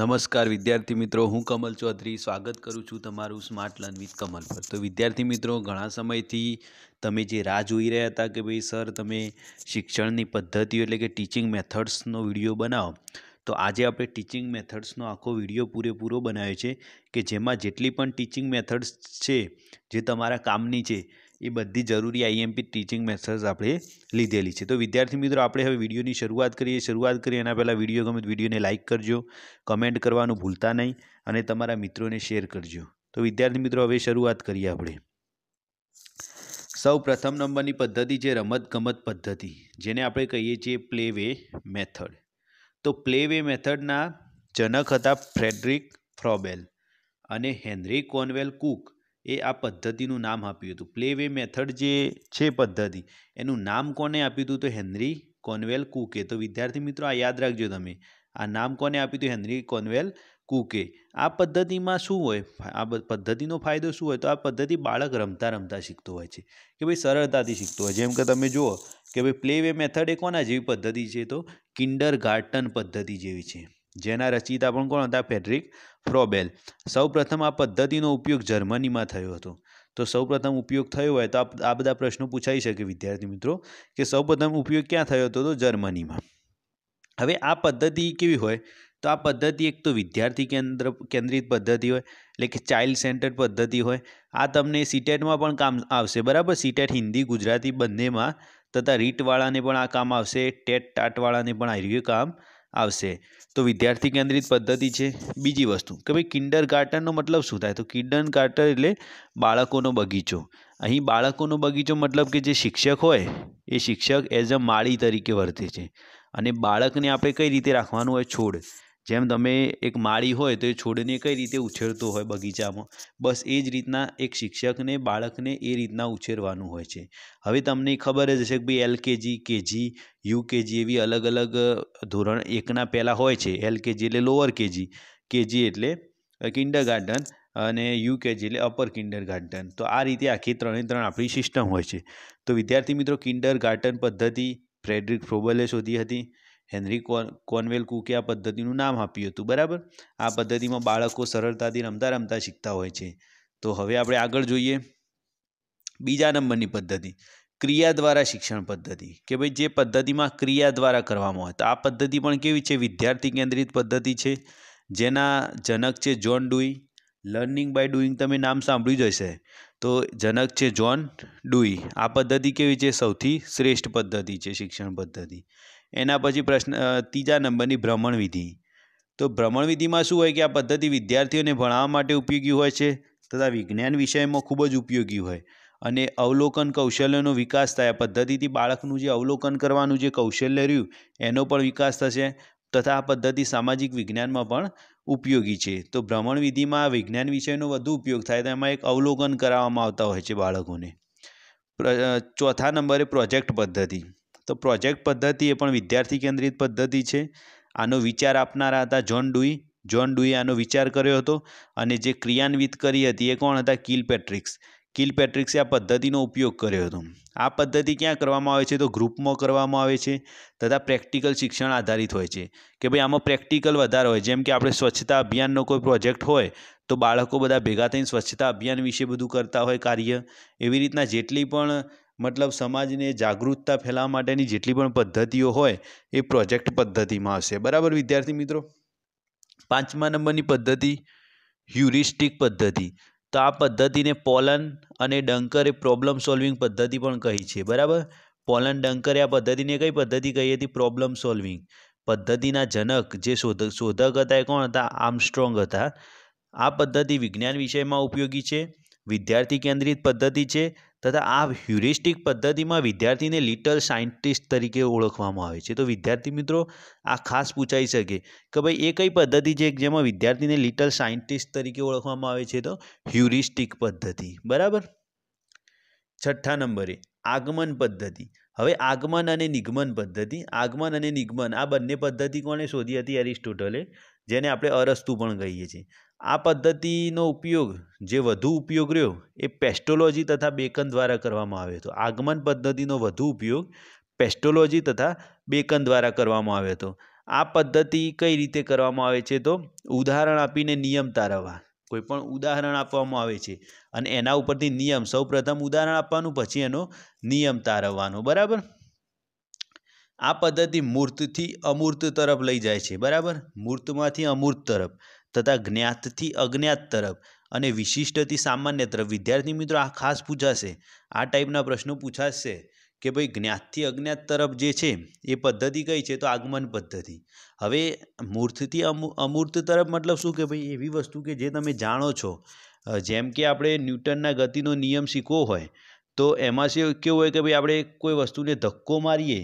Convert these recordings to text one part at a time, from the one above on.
નમસ્કાર વિદ્યાર્થી મિત્રો હું કમલ ચૌધરી સ્વાગત કરું છું તમારું સ્માર્ટ લર્ન વિથ કમલ પર તો વિદ્યાર્થી મિત્રો ઘણા સમયથી તમે જે રાહ જોઈ રહ્યા હતા કે ભાઈ સર તમે શિક્ષણની પદ્ધતિઓ એટલે કે ટીચિંગ મેથડ્સનો વિડીયો બનાવો તો આજે આપણે ટીચિંગ મેથડ્સનો આખો વિડીયો પૂરેપૂરો બનાવ્યો છે કે જેમાં જેટલી પણ ટીચિંગ મેથડ્સ છે જે તમારા કામની છે એ બધી જરૂરી આઈએમપી ટીચિંગ મેથડ્સ આપણે લીધેલી છે તો વિદ્યાર્થી મિત્રો આપણે હવે વિડીયોની શરૂઆત કરીએ શરૂઆત કરીએ એના પહેલાં વિડીયો ગમે વિડીયોને લાઇક કરજો કમેન્ટ કરવાનું ભૂલતા નહીં અને તમારા મિત્રોને શેર કરજો તો વિદ્યાર્થી મિત્રો હવે શરૂઆત કરીએ આપણે સૌ પ્રથમ નંબરની પદ્ધતિ છે રમતગમત પદ્ધતિ જેને આપણે કહીએ છીએ પ્લે વે મેથડ તો પ્લે વે મેથડના જનક હતા ફ્રેડરિક ફ્રોબેલ અને હેનરી કોનવેલ કુક એ આ પદ્ધતિનું નામ આપ્યું હતું પ્લે વે મેથડ જે છે પદ્ધતિ એનું નામ કોને આપ્યું હતું તો હેનરી કોનવેલ કુકે તો વિદ્યાર્થી મિત્રો આ યાદ રાખજો તમે આ નામ કોને આપ્યું હતું હેનરી કોનવેલ કુકે આ પદ્ધતિમાં શું હોય આ પદ્ધતિનો ફાયદો શું હોય તો આ પદ્ધતિ બાળક રમતા રમતા શીખતો હોય છે કે ભાઈ સરળતાથી શીખતો હોય જેમ કે તમે જુઓ કે ભાઈ પ્લે વે મેથડ એ કોના જેવી પદ્ધતિ છે તો કિન્ડર ગાર્ટન પદ્ધતિ જેવી છે જેના રચિતા પણ કોણ હતા ફેડરિક ફ્રોબેલ સૌપ્રથમ આ પદ્ધતિનો ઉપયોગ જર્મનીમાં થયો હતો તો સૌપ્રથમ ઉપયોગ થયો હોય તો આ બધા પ્રશ્નો પૂછાઈ શકે વિદ્યાર્થી મિત્રો કે સૌપ્રથમ ઉપયોગ ક્યાં થયો હતો તો જર્મનીમાં હવે આ પદ્ધતિ કેવી હોય તો આ પદ્ધતિ એક તો વિદ્યાર્થી કેન્દ્ર કેન્દ્રિત પદ્ધતિ હોય એટલે કે ચાઇલ્ડ સેન્ટર પદ્ધતિ હોય આ તમને સીટેટમાં પણ કામ આવશે બરાબર સીટેટ હિન્દી ગુજરાતી બંનેમાં તથા રીટવાળાને પણ આ કામ આવશે ટેટ ટાટવાળાને પણ આ કામ આવશે તો વિદ્યાર્થી કેન્દ્રિત પદ્ધતિ છે બીજી વસ્તુ કે ભાઈ કિન્ડર ગાર્ટનનો મતલબ શું થાય તો કિન્ડર ગાર્ટન એટલે બાળકોનો બગીચો અહીં બાળકોનો બગીચો મતલબ કે જે શિક્ષક હોય એ શિક્ષક એઝ અ માળી તરીકે વર્તે છે અને બાળકને આપણે કઈ રીતે રાખવાનું હોય છોડ જેમ તમે એક માળી હોય તો એ છોડને કઈ રીતે ઉછેરતો હોય બગીચામાં બસ એ જ રીતના એક શિક્ષકને બાળકને એ રીતના ઉછેરવાનું હોય છે હવે તમને ખબર જ હશે કે ભાઈ એલકેજી કેજી યુકેજી એવી અલગ અલગ ધોરણ એકના પહેલાં હોય છે એલકેજી એટલે લોઅર કેજી કેજી એટલે કિન્ડર ગાર્ડન અને યુકેજી એટલે અપર કિન્ડર ગાર્ડન તો આ રીતે આખી ત્રણે ત્રણ આપણી સિસ્ટમ હોય છે તો વિદ્યાર્થી મિત્રો કિન્ડર ગાર્ડન પદ્ધતિ ફ્રેડરિક ફ્રોબલે શોધી હતી હેનરી કોનવેલ કુકે આ પદ્ધતિનું નામ આપ્યું હતું બરાબર આ પદ્ધતિમાં બાળકો સરળતાથી રમતા રમતા શીખતા હોય છે તો હવે આપણે આગળ જોઈએ બીજા નંબરની પદ્ધતિ ક્રિયા દ્વારા શિક્ષણ પદ્ધતિ કે ભાઈ જે પદ્ધતિમાં ક્રિયા દ્વારા કરવામાં આવે આ પદ્ધતિ પણ કેવી છે વિદ્યાર્થી કેન્દ્રિત પદ્ધતિ છે જેના જનક છે John Dewey learning by doing તમે નામ સાંભળ્યું જ હશે તો જનક છે જોન ડુઈ આ પદ્ધતિ કેવી છે સૌથી શ્રેષ્ઠ પદ્ધતિ છે શિક્ષણ પદ્ધતિ એના પછી પ્રશ્ન ત્રીજા નંબરની ભ્રમણવિધિ તો ભ્રમણવિધિમાં શું હોય કે આ પદ્ધતિ વિદ્યાર્થીઓને ભણાવવા માટે ઉપયોગી હોય છે તથા વિજ્ઞાન વિષયમાં ખૂબ જ ઉપયોગી હોય અને અવલોકન કૌશલ્યનો વિકાસ થાય આ પદ્ધતિથી બાળકનું જે અવલોકન કરવાનું જે કૌશલ્ય રહ્યું એનો પણ વિકાસ થશે તથા આ પદ્ધતિ સામાજિક વિજ્ઞાનમાં પણ ઉપયોગી છે તો ભ્રમણ વિધિમાં વિજ્ઞાન વિષયનો વધુ ઉપયોગ થાય તો એમાં એક અવલોકન કરાવવામાં આવતા હોય છે બાળકોને ચોથા નંબરે પ્રોજેક્ટ પદ્ધતિ તો પ્રોજેક્ટ પદ્ધતિ એ પણ વિદ્યાર્થી કેન્દ્રિત પદ્ધતિ છે આનો વિચાર આપનારા હતા જોન ડુઈ જોન ડુઈએ આનો વિચાર કર્યો હતો અને જે ક્રિયાન્વિત કરી હતી એ કોણ હતા કિલ પેટ્રિક્સ કિલ પેટ્રિક્સે આ પદ્ધતિનો ઉપયોગ કર્યો હતો આ પદ્ધતિ ક્યાં કરવામાં આવે છે તો ગ્રુપમાં કરવામાં આવે છે તથા પ્રેક્ટિકલ શિક્ષણ આધારિત હોય છે કે ભાઈ આમાં પ્રેક્ટિકલ વધારે હોય જેમ કે આપણે સ્વચ્છતા અભિયાનનો કોઈ પ્રોજેક્ટ હોય તો બાળકો બધા ભેગા થઈને સ્વચ્છતા અભિયાન વિશે બધું કરતા હોય કાર્ય એવી રીતના જેટલી પણ મતલબ સમાજને જાગૃતતા ફેલાવવા માટેની જેટલી પણ પદ્ધતિઓ હોય એ પ્રોજેક્ટ પદ્ધતિમાં હશે બરાબર વિદ્યાર્થી મિત્રો પાંચમા નંબરની પદ્ધતિ હ્યુરિસ્ટિક પદ્ધતિ તો આ પદ્ધતિને પોલન અને ડંકરે પ્રોબ્લેમ સોલ્વિંગ પદ્ધતિ પણ કહી છે બરાબર પોલન ડંકરે આ પદ્ધતિને કઈ પદ્ધતિ કહી હતી પ્રોબ્લેમ સોલ્વિંગ પદ્ધતિના જનક જે શોધક શોધક હતા એ કોણ હતા આર્મસ્ટ્રોંગ હતા આ પદ્ધતિ વિજ્ઞાન વિષયમાં ઉપયોગી છે વિદ્યાર્થી કેન્દ્રિત પદ્ધતિ છે તથા આ હ્યુરિસ્ટિક પદ્ધતિમાં વિદ્યાર્થીને લિટલ સાયન્ટિસ્ટ તરીકે ઓળખવામાં આવે છે તો વિદ્યાર્થી મિત્રો આ ખાસ પૂછાઈ શકે કે ભાઈ એ કઈ પદ્ધતિ છે જેમાં વિદ્યાર્થીને લિટલ સાયન્ટિસ્ટ તરીકે ઓળખવામાં આવે છે તો હ્યુરિસ્ટિક પદ્ધતિ બરાબર છઠ્ઠા નંબરે આગમન પદ્ધતિ હવે આગમન અને નિગમન પદ્ધતિ આગમન અને નિગમન આ બંને પદ્ધતિ કોણે શોધી હતી એરિસ્ટોટલે જેને આપણે અરસ્તુ પણ કહીએ છીએ આ પદ્ધતિનો ઉપયોગ જે વધુ ઉપયોગ રહ્યો એ પેસ્ટોલોજી તથા બેકન દ્વારા કરવામાં આવ્યો હતો આગમન પદ્ધતિનો વધુ ઉપયોગ પેસ્ટોલોજી તથા બેકન દ્વારા કરવામાં આવ્યો હતો આ પદ્ધતિ કઈ રીતે કરવામાં આવે છે તો ઉદાહરણ આપીને નિયમ તારવવા કોઈપણ ઉદાહરણ આપવામાં આવે છે અને એના ઉપરથી નિયમ સૌ ઉદાહરણ આપવાનું પછી એનો નિયમ તારવવાનો બરાબર આ પદ્ધતિ મૂર્તથી અમૂર્ત તરફ લઈ જાય છે બરાબર મૂર્તમાંથી અમૂર્ત તરફ તથા જ્ઞાતથી અજ્ઞાત તરફ અને વિશિષ્ટથી સામાન્ય તરફ વિદ્યાર્થી મિત્રો આ ખાસ પૂછાશે આ ટાઈપના પ્રશ્નો પૂછાશે કે ભાઈ જ્ઞાતથી અજ્ઞાત તરફ જે છે એ પદ્ધતિ કઈ છે તો આગમન પદ્ધતિ હવે મૂર્તથી અમૂર્ત તરફ મતલબ શું કે ભાઈ એવી વસ્તુ કે જે તમે જાણો છો જેમ કે આપણે ન્યૂટનના ગતિનો નિયમ શીખવો હોય તો એમાં શું કેવું હોય કે ભાઈ આપણે કોઈ વસ્તુને ધક્કો મારીએ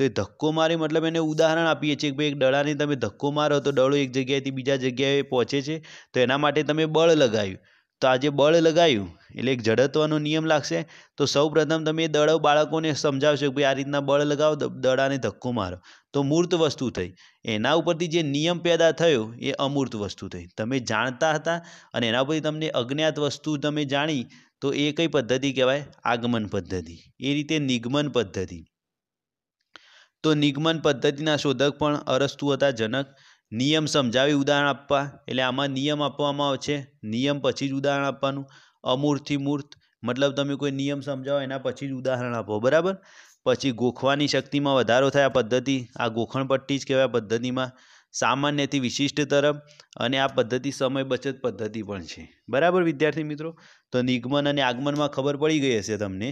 તો એ ધક્કો મારી મતલબ એને ઉદાહરણ આપીએ છીએ કે ભાઈ એક ડળાને તમે ધક્કો મારો તો દડો એક જગ્યાએથી બીજા જગ્યાએ પહોંચે છે તો એના માટે તમે બળ લગાવ્યું તો આજે બળ લગાવ્યું એટલે એક જડત્વનો નિયમ લાગશે તો સૌ પ્રથમ તમે એ દડો બાળકોને સમજાવશો કે ભાઈ આ રીતના બળ લગાવો દડાને ધક્કો મારો તો મૂર્ત વસ્તુ થઈ એના ઉપરથી જે નિયમ પેદા થયો એ અમૂર્ત વસ્તુ થઈ તમે જાણતા હતા અને એના ઉપરથી તમને અજ્ઞાત વસ્તુ તમે જાણી તો એ કઈ પદ્ધતિ કહેવાય આગમન પદ્ધતિ એ રીતે નિગમન પદ્ધતિ તો નિગમન પદ્ધતિના શોધક પણ અરસ્તુ હતા જનક નિયમ સમજાવી ઉદાહરણ આપવા એટલે આમાં નિયમ આપવામાં આવશે નિયમ પછી જ ઉદાહરણ આપવાનું અમૂર્તથી મૂર્ત મતલબ તમે કોઈ નિયમ સમજાવો એના પછી જ ઉદાહરણ આપો બરાબર પછી ગોખવાની શક્તિમાં વધારો થાય આ પદ્ધતિ આ ગોખણપટ્ટી જ કહેવાય પદ્ધતિમાં સામાન્યથી વિશિષ્ટ તરફ અને આ પદ્ધતિ સમય બચત પદ્ધતિ પણ છે બરાબર વિદ્યાર્થી મિત્રો તો નિગમન અને આગમનમાં ખબર પડી ગઈ હશે તમને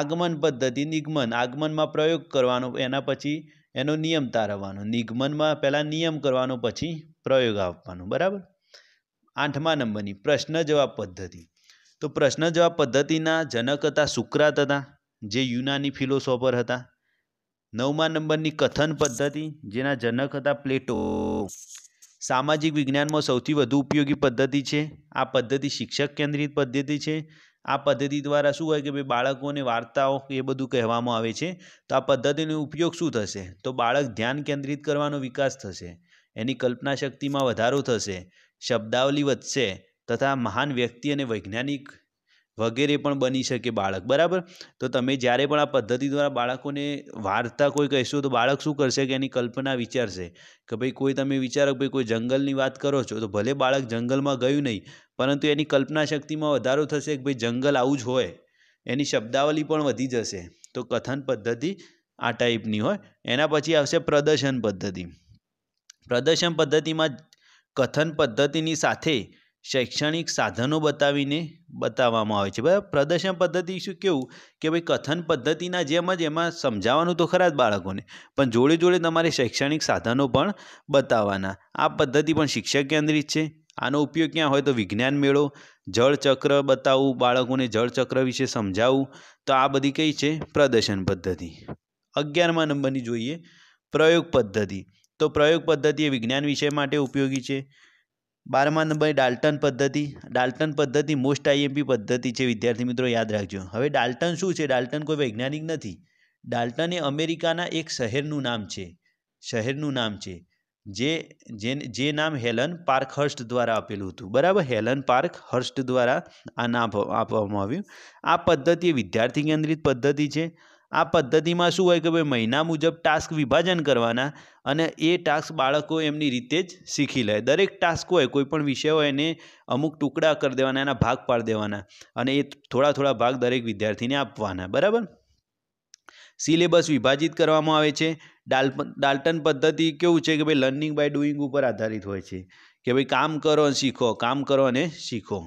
આગમન પદ્ધતિ નિગમન આગમનમાં પ્રયોગ કરવાનો એના પછી એનો નિયમ તારવવાનો નિગમનમાં પહેલાં નિયમ કરવાનો પછી પ્રયોગ આપવાનો બરાબર આઠમા નંબરની પ્રશ્ન જવાબ પદ્ધતિ તો પ્રશ્ન જવાબ પદ્ધતિના જનક હતા સુક્રાત હતા જે યુનાની ફિલોસોફર હતા નવમા નંબરની કથન પદ્ધતિ જેના જનક હતા પ્લેટો સામાજિક વિજ્ઞાનમાં સૌથી વધુ ઉપયોગી પદ્ધતિ છે આ પદ્ધતિ શિક્ષક કેન્દ્રિત પદ્ધતિ છે આ પદ્ધતિ દ્વારા શું હોય કે ભાઈ બાળકોને વાર્તાઓ એ બધું કહેવામાં આવે છે તો આ પદ્ધતિનો ઉપયોગ શું થશે તો બાળક ધ્યાન કેન્દ્રિત કરવાનો વિકાસ થશે એની કલ્પના શક્તિમાં વધારો થશે શબ્દાવલી વધશે તથા મહાન વ્યક્તિ અને વૈજ્ઞાનિક વગેરે પણ બની શકે બાળક બરાબર તો તમે જ્યારે પણ આ પદ્ધતિ દ્વારા બાળકોને વાર્તા કોઈ કહેશો તો બાળક શું કરશે કે એની કલ્પના વિચારશે કે ભાઈ કોઈ તમે વિચારો ભાઈ કોઈ જંગલની વાત કરો છો તો ભલે બાળક જંગલમાં ગયું નહીં પરંતુ એની કલ્પના શક્તિમાં વધારો થશે કે ભાઈ જંગલ આવું જ હોય એની શબ્દાવલી પણ વધી જશે તો કથન પદ્ધતિ આ ટાઈપની હોય એના પછી આવશે પ્રદર્શન પદ્ધતિ પ્રદર્શન પદ્ધતિમાં કથન પદ્ધતિની સાથે શૈક્ષણિક સાધનો બતાવીને બતાવવામાં આવે છે બરાબર પ્રદર્શન પદ્ધતિ શું કેવું કે ભાઈ કથન પદ્ધતિના જેમ જ એમાં સમજાવવાનું તો ખરા જ બાળકોને પણ જોડે જોડે તમારે શૈક્ષણિક સાધનો પણ બતાવવાના આ પદ્ધતિ પણ શિક્ષક કેન્દ્રિત છે આનો ઉપયોગ ક્યાં હોય તો વિજ્ઞાન મેળો જળચક્ર બતાવવું બાળકોને જળચક્ર વિશે સમજાવવું તો આ બધી કઈ છે પ્રદર્શન પદ્ધતિ અગિયારમા નંબરની જોઈએ પ્રયોગ પદ્ધતિ તો પ્રયોગ પદ્ધતિ એ વિજ્ઞાન વિષય માટે ઉપયોગી છે બારમા નંબર ડાલ્ટન પદ્ધતિ ડાલ્ટન પદ્ધતિ મોસ્ટ આઈએમપી પદ્ધતિ છે વિદ્યાર્થી મિત્રો યાદ રાખજો હવે ડાલ્ટન શું છે ડાલ્ટન કોઈ વૈજ્ઞાનિક નથી ડાલ્ટન એ અમેરિકાના એક શહેરનું નામ છે શહેરનું નામ છે જે જે નામ હેલન પાર્ક હર્સ્ટ દ્વારા આપેલું હતું બરાબર હેલન પાર્ક હર્સ્ટ દ્વારા આ નામ આપવામાં આવ્યું આ પદ્ધતિ વિદ્યાર્થી કેન્દ્રિત પદ્ધતિ છે આ પદ્ધતિમાં શું હોય કે ભાઈ મહિના મુજબ ટાસ્ક વિભાજન કરવાના અને એ ટાસ્ક બાળકો એમની રીતે જ શીખી લે દરેક ટાસ્ક હોય કોઈપણ વિષય હોય એને અમુક ટુકડા કરી દેવાના એના ભાગ પાડી દેવાના અને એ થોડા થોડા ભાગ દરેક વિદ્યાર્થીને આપવાના બરાબર સિલેબસ વિભાજિત કરવામાં આવે છે ડાલ ડાલ્ટન પદ્ધતિ કેવું છે કે ભાઈ લર્નિંગ બાય ડુઈંગ ઉપર આધારિત હોય છે કે ભાઈ કામ કરો અને શીખો કામ કરો અને શીખો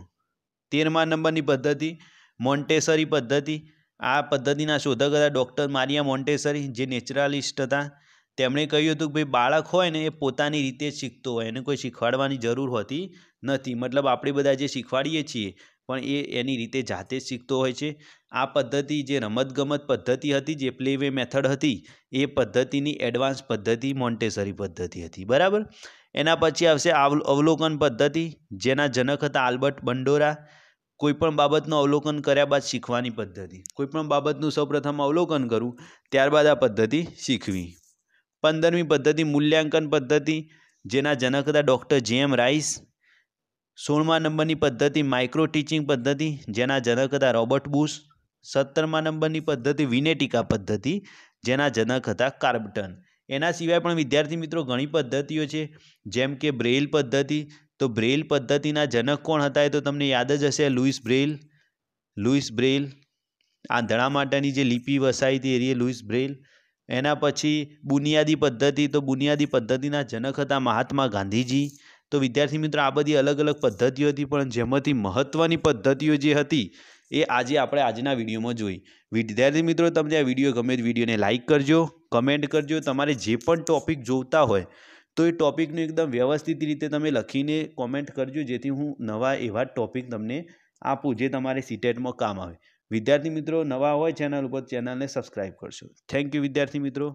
તેરમા નંબરની પદ્ધતિ મોન્ટેસરી પદ્ધતિ આ પદ્ધતિના શોધક હતા ડૉક્ટર મારિયા મોન્ટેસરી જે નેચરાલિસ્ટ હતા તેમણે કહ્યું હતું કે ભાઈ બાળક હોય ને એ પોતાની રીતે શીખતો હોય એને કોઈ શીખવાડવાની જરૂર હોતી નથી મતલબ આપણે બધા જે શીખવાડીએ છીએ પણ એ એની રીતે જાતે જ શીખતો હોય છે આ પદ્ધતિ જે રમતગમત પદ્ધતિ હતી જે પ્લેવે મેથડ હતી એ પદ્ધતિની એડવાન્સ પદ્ધતિ મોન્ટેસરી પદ્ધતિ હતી બરાબર એના પછી આવશે અવલોકન પદ્ધતિ જેના જનક હતા આલ્બર્ટ બંડોરા કોઈપણ બાબતનું અવલોકન કર્યા બાદ શીખવાની પદ્ધતિ કોઈપણ બાબતનું સૌપ્રથમ અવલોકન કરું ત્યારબાદ આ પદ્ધતિ શીખવી પંદરમી પદ્ધતિ મૂલ્યાંકન પદ્ધતિ જેના જનક હતા ડૉક્ટર જે એમ રાઈસ સોળમા નંબરની પદ્ધતિ માઇક્રો ટીચિંગ પદ્ધતિ જેના જનક હતા રોબર્ટ બુશ સત્તરમા નંબરની પદ્ધતિ વિનેટિકા પદ્ધતિ જેના જનક હતા કાર્બટન એના સિવાય પણ વિદ્યાર્થી મિત્રો ઘણી પદ્ધતિઓ છે જેમ કે બ્રેઇલ પદ્ધતિ તો બ્રેલ પદ્ધતિના જનક કોણ હતા એ તો તમને યાદ જ હશે લુઈસ બ્રેલ લુઈસ બ્રેલ આંધળા માટેની જે લિપિ વસાઈ હતી એ લુઈસ બ્રેલ એના પછી બુનિયાદી પદ્ધતિ તો બુનિયાદી પદ્ધતિના જનક હતા મહાત્મા ગાંધીજી તો વિદ્યાર્થી મિત્રો આ બધી અલગ અલગ પદ્ધતિઓ હતી પણ જેમાંથી મહત્ત્વની પદ્ધતિઓ જે હતી એ આજે આપણે આજના વિડીયોમાં જોઈ વિદ્યાર્થી મિત્રો તમને આ વિડીયો ગમે તે વિડીયોને લાઇક કરજો કમેન્ટ કરજો તમારે જે પણ ટોપિક જોતા હોય તો એ ટૉપિકને એકદમ વ્યવસ્થિત રીતે તમે લખીને કોમેન્ટ કરજો જેથી હું નવા એવા ટૉપિક તમને આપું જે તમારે સીટેટમાં e કામ આવે વિદ્યાર્થી મિત્રો નવા હોય ચેનલ ઉપર ચેનલને સબસ્ક્રાઈબ કરશો થેન્ક યુ વિદ્યાર્થી મિત્રો